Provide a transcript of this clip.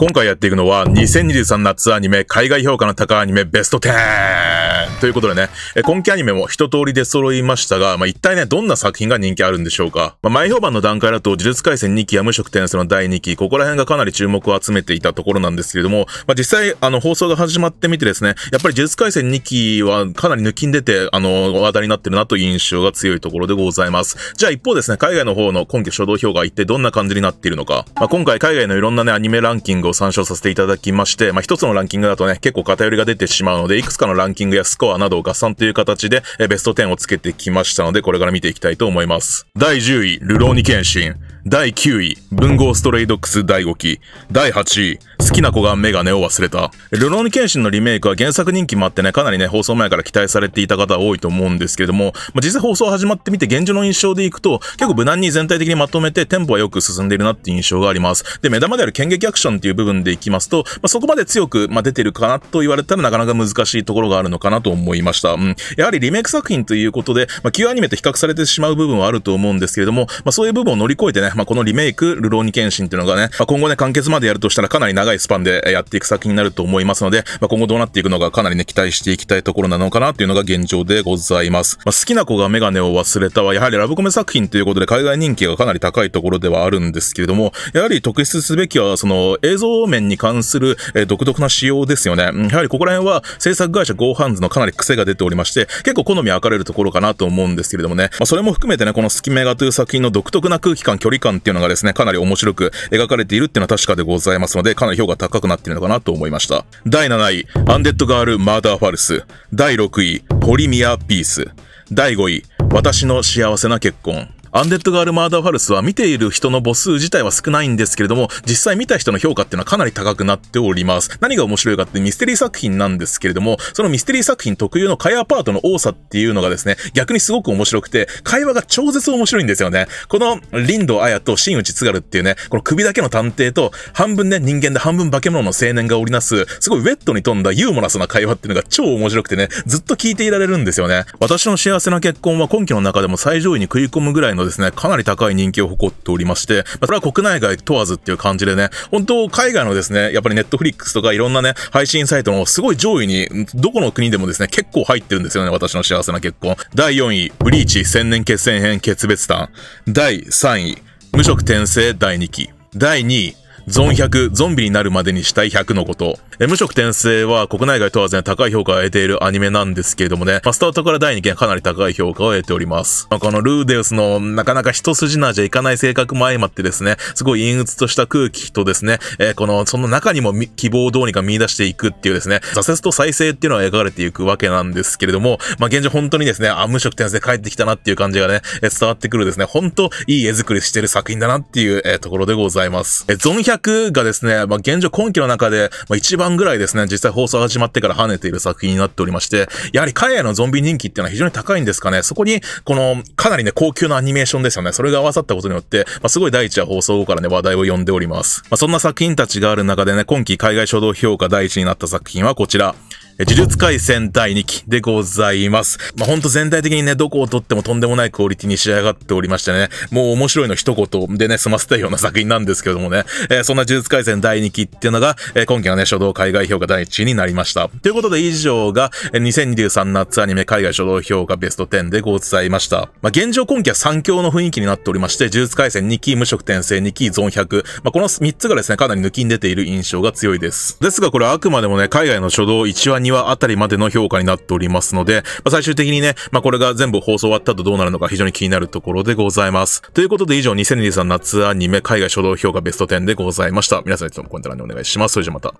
今回やっていくのは2023夏アニメ海外評価の高アニメベスト10ということでね、今期アニメも一通り出揃いましたが、まあ、一体ね、どんな作品が人気あるんでしょうか。まあ、前評判の段階だと、呪術回戦2期や無職転生の第2期、ここら辺がかなり注目を集めていたところなんですけれども、まあ、実際、あの、放送が始まってみてですね、やっぱり呪術回戦2期はかなり抜きんでて、あの、話題になってるなという印象が強いところでございます。じゃあ一方ですね、海外の方の今期初動評価一体どんな感じになっているのか。まあ、今回海外のいろんなね、アニメランキングをを参照させていただきまして、まあ、一つのランキングだとね、結構偏りが出てしまうので、いくつかのランキングやスコアなどを合算という形で、えベスト10をつけてきましたので、これから見ていきたいと思います。第10位、ルローニケンシン。第9位、文豪ストレイドックス第5期。第8位、好きな子がメガネを忘れた。ルローニケンシンのリメイクは原作人気もあってね、かなりね、放送前から期待されていた方多いと思うんですけれども、まあ、実際放送始まってみて現状の印象でいくと、結構無難に全体的にまとめてテンポはよく進んでいるなっていう印象があります。で、目玉である剣撃アクションっていう部分でいきますと、まあ、そこまで強く、まあ、出てるかなと言われたらなかなか難しいところがあるのかなと思いました。うん。やはりリメイク作品ということで、まあ、旧アニメと比較されてしまう部分はあると思うんですけれども、まあ、そういう部分を乗り越えてね、まあ、このリメイク、ルローニケンシンっていうのがね、まあ、今後ね、完結までやるとしたらかなり長いスパンでやっていく先になると思いますので、まあ、今後どうなっていくのかかなりね、期待していきたいところなのかなっていうのが現状でございます。まあ、好きな子がメガネを忘れたは、やはりラブコメ作品ということで海外人気がかなり高いところではあるんですけれども、やはり特筆すべきは、その映像面に関する、え独特な仕様ですよね。やはりここら辺は制作会社ゴーハンズのかなり癖が出ておりまして、結構好み分かれるところかなと思うんですけれどもね、まあ、それも含めてね、このスキメガという作品の独特な空気感、距離感っていうのがですね、かなり面白く描かれているっていうのは確かでございますので、かなり評価高くなっているのかなと思いました。第7位、アンデッドガール・マーダー・ファルス。第6位、ポリミア・ピース。第5位、私の幸せな結婚。アンデッドガール・マーダー・ファルスは見ている人の母数自体は少ないんですけれども、実際見た人の評価っていうのはかなり高くなっております。何が面白いかってミステリー作品なんですけれども、そのミステリー作品特有の会話パートの多さっていうのがですね、逆にすごく面白くて、会話が超絶面白いんですよね。この、林道綾と新内津軽っていうね、この首だけの探偵と、半分ね、人間で半分化け物の青年が織りなす、すごいウェットに富んだユーモラスな会話っていうのが超面白くてね、ずっと聞いていられるんですよね。私の幸せな結婚は今期の中でも最上位に食い込むぐらいののですね、かなり高い人気を誇っておりまして、まあ、それは国内外問わずっていう感じでね、本当海外のですね、やっぱりネットフリックスとかいろんなね、配信サイトのすごい上位に、どこの国でもですね、結構入ってるんですよね、私の幸せな結婚。第4位、ブリーチ、千年決戦編、決別弾。第3位、無職転生第2期。第2位、ゾン100、ゾンビになるまでにしたい100のこと。え無職転生は国内外問わずね、高い評価を得ているアニメなんですけれどもね、まあ、スタートから第2件かなり高い評価を得ております。まあ、このルーデウスのなかなか一筋縄じゃいかない性格も相まってですね、すごい陰鬱とした空気とですね、えー、この、その中にも希望をどうにか見出していくっていうですね、挫折と再生っていうのは描かれていくわけなんですけれども、まあ、現状本当にですね、あ、無職転生帰ってきたなっていう感じがね、伝わってくるですね、本当いい絵作りしてる作品だなっていう、えー、ところでございます。えー、ゾン400がですね、まあ、現状今期の中で、まあ、一番ぐらいですね、実際放送が始まってから跳ねている作品になっておりまして、やはり海外のゾンビ人気っていうのは非常に高いんですかね。そこに、この、かなりね、高級なアニメーションですよね。それが合わさったことによって、まあ、すごい第1話放送後からね、話題を呼んでおります。まあ、そんな作品たちがある中でね、今期海外初動評価第1になった作品はこちら。呪術回戦第2期でございます。まあ、ほんと全体的にね、どこを撮ってもとんでもないクオリティに仕上がっておりましてね、もう面白いの一言でね、済ませたような作品なんですけどもね、えー、そんな呪術回戦第2期っていうのが、えー、今期のね、初動海外評価第1位になりました。ということで以上が、2023夏アニメ海外初動評価ベスト10でございました。まあ、現状今期は3強の雰囲気になっておりまして、呪術回戦2期、無色転生2期、ゾン100。まあ、この3つがですね、かなり抜きに出ている印象が強いです。ですがこれはあくまでもね、海外の初動1話2 2話あたりまでの評価になっておりますので、まあ、最終的にね、まあ、これが全部放送終わった後どうなるのか非常に気になるところでございます。ということで以上2023夏アニメ海外初動評価ベスト10でございました。皆さんいつもコメント欄にお願いします。それじゃまた。